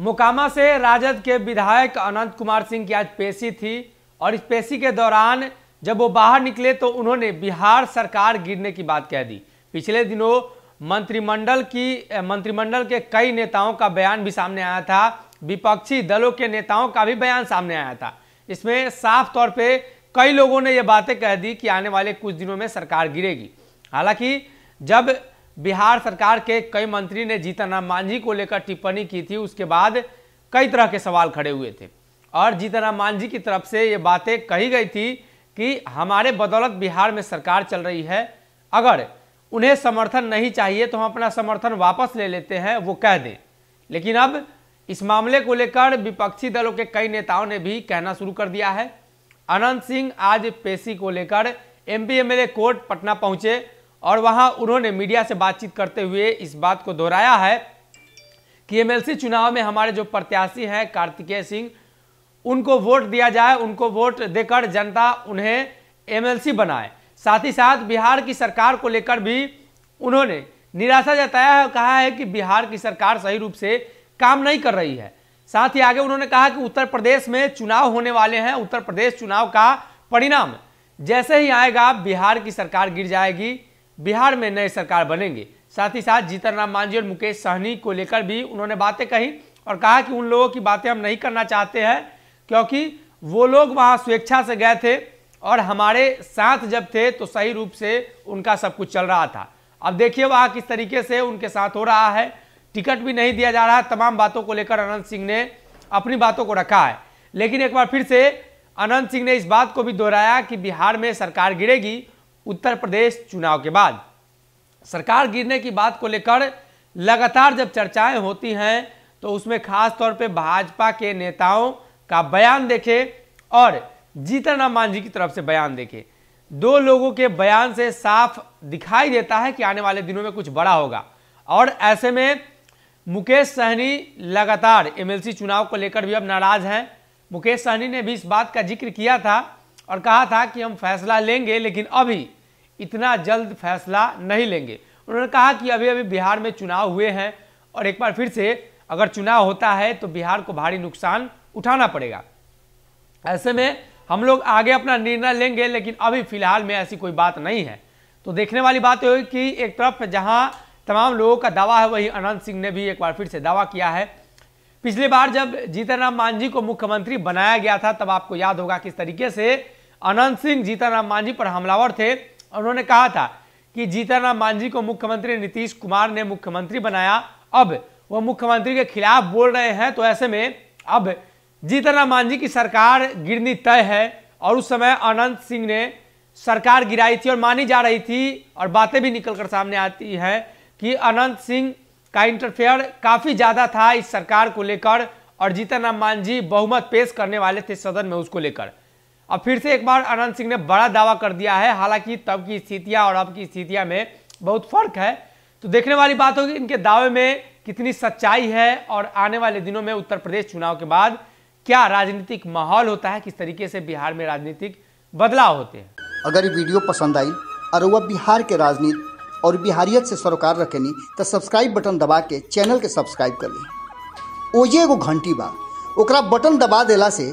मोकामा से राजद के विधायक अनंत कुमार सिंह की आज पेशी थी और इस पेशी के दौरान जब वो बाहर निकले तो उन्होंने बिहार सरकार गिरने की बात कह दी पिछले दिनों मंत्रिमंडल की मंत्रिमंडल के कई नेताओं का बयान भी सामने आया था विपक्षी दलों के नेताओं का भी बयान सामने आया था इसमें साफ तौर पे कई लोगों ने ये बातें कह दी कि आने वाले कुछ दिनों में सरकार गिरेगी हालांकि जब बिहार सरकार के कई मंत्री ने जीतन राम मांझी को लेकर टिप्पणी की थी उसके बाद कई तरह के सवाल खड़े हुए थे और जीतन राम मांझी की तरफ से ये बातें कही गई थी कि हमारे बदौलत बिहार में सरकार चल रही है अगर उन्हें समर्थन नहीं चाहिए तो हम अपना समर्थन वापस ले लेते हैं वो कह दें लेकिन अब इस मामले को लेकर विपक्षी दलों के कई नेताओं ने भी कहना शुरू कर दिया है अनंत सिंह आज पेशी को लेकर एमपी एमएलए कोर्ट पटना पहुंचे और वहां उन्होंने मीडिया से बातचीत करते हुए इस बात को दोहराया है कि एमएलसी चुनाव में हमारे जो प्रत्याशी हैं कार्तिकेय सिंह उनको वोट दिया जाए उनको वोट देकर जनता उन्हें एमएलसी बनाए साथ ही साथ बिहार की सरकार को लेकर भी उन्होंने निराशा जताया है कहा है कि बिहार की सरकार सही रूप से काम नहीं कर रही है साथ ही आगे उन्होंने कहा कि उत्तर प्रदेश में चुनाव होने वाले हैं उत्तर प्रदेश चुनाव का परिणाम जैसे ही आएगा बिहार की सरकार गिर जाएगी बिहार में नए सरकार बनेंगे साथ ही साथ जीतन राम मांझी और मुकेश सहनी को लेकर भी उन्होंने बातें कही और कहा कि उन लोगों की बातें हम नहीं करना चाहते हैं क्योंकि वो लोग वहाँ स्वेच्छा से गए थे और हमारे साथ जब थे तो सही रूप से उनका सब कुछ चल रहा था अब देखिए वहाँ किस तरीके से उनके साथ हो रहा है टिकट भी नहीं दिया जा रहा है तमाम बातों को लेकर अनंत सिंह ने अपनी बातों को रखा है लेकिन एक बार फिर से अनंत सिंह ने इस बात को भी दोहराया कि बिहार में सरकार गिरेगी उत्तर प्रदेश चुनाव के बाद सरकार गिरने की बात को लेकर लगातार जब चर्चाएं होती हैं तो उसमें खास तौर पे भाजपा के नेताओं का बयान देखे और जीतनराम मांझी की तरफ से बयान देखे दो लोगों के बयान से साफ दिखाई देता है कि आने वाले दिनों में कुछ बड़ा होगा और ऐसे में मुकेश सहनी लगातार एमएलसी चुनाव को लेकर भी अब नाराज हैं मुकेश सहनी ने भी इस बात का जिक्र किया था और कहा था कि हम फैसला लेंगे लेकिन अभी इतना जल्द फैसला नहीं लेंगे उन्होंने कहा कि अभी अभी बिहार में चुनाव हुए हैं और एक बार फिर से अगर चुनाव होता है तो बिहार को भारी नुकसान उठाना पड़ेगा ऐसे में हम लोग आगे अपना निर्णय लेंगे लेकिन अभी फिलहाल में ऐसी कोई बात नहीं है तो देखने वाली बात है कि एक तरफ जहां तमाम लोगों का दावा है वही अनंत सिंह ने भी एक बार फिर से दावा किया है पिछले बार जब जीतनराम मांझी को मुख्यमंत्री बनाया गया था तब आपको याद होगा किस तरीके से अनंत सिंह जीतनराम मांझी पर हमलावर थे उन्होंने कहा था कि जीतनराम मांझी को मुख्यमंत्री नीतीश कुमार ने मुख्यमंत्री बनाया अब वो मुख्यमंत्री के खिलाफ बोल रहे हैं तो ऐसे में अब जीतनराम मांझी की सरकार गिरनी तय है और उस समय अनंत सिंह ने सरकार गिराई थी और मानी जा रही थी और बातें भी निकल कर सामने आती हैं कि अनंत सिंह का इंटरफेयर काफ़ी ज़्यादा था इस सरकार को लेकर और जीतन राम मांझी बहुमत पेश करने वाले थे सदन में उसको लेकर अब फिर से एक बार अनंत सिंह ने बड़ा दावा कर दिया है हालांकि तब की स्थितियां और अब की स्थितियां में बहुत फर्क है तो देखने वाली बात होगी इनके दावे में कितनी सच्चाई है और आने वाले दिनों में उत्तर प्रदेश चुनाव के बाद क्या राजनीतिक माहौल होता है किस तरीके से बिहार में राजनीतिक बदलाव होते हैं अगर ये वीडियो पसंद आई और वह बिहार के राजनीति और बिहारियत से सरोकार रखेनी तो सब्सक्राइब बटन दबा के चैनल के सब्सक्राइब कर ली ओजे एगो घंटी बा ओकरा बटन दबा देला से